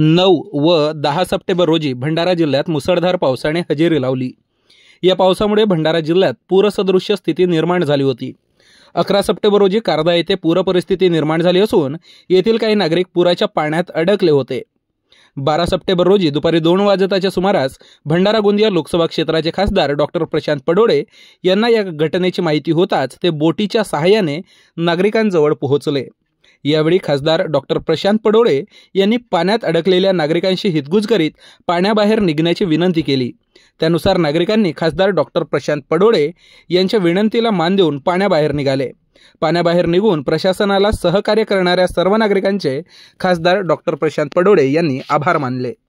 नऊ व दहा सप्टेंबर रोजी भंडारा जिल्ह्यात मुसळधार पावसाने हजेरी लावली या पावसामुळे भंडारा जिल्ह्यात पूरसदृश्य स्थिती निर्माण झाली होती अकरा सप्टेंबर रोजी कारदा येथे पूरपरिस्थिती निर्माण झाली असून येथील काही नागरिक पुराच्या पाण्यात अडकले होते बारा सप्टेंबर रोजी दुपारी दोन वाजताच्या सुमारास भंडारा गोंदिया लोकसभा क्षेत्राचे खासदार डॉक्टर प्रशांत पडोळे यांना या घटनेची माहिती होताच ते बोटीच्या सहाय्याने नागरिकांजवळ पोहोचले यावेळी खासदार डॉक्टर प्रशांत पडोळे यांनी पाण्यात अडकलेल्या नागरिकांशी हितगुज करीत पाण्याबाहेर निघण्याची विनंती केली त्यानुसार नागरिकांनी खासदार डॉक्टर प्रशांत पडोळे यांच्या विनंतीला मान देऊन पाण्याबाहेर निघाले पाण्याबाहेर निघून प्रशासनाला सहकार्य करणाऱ्या सर्व नागरिकांचे खासदार डॉक्टर प्रशांत पडोळे यांनी आभार मानले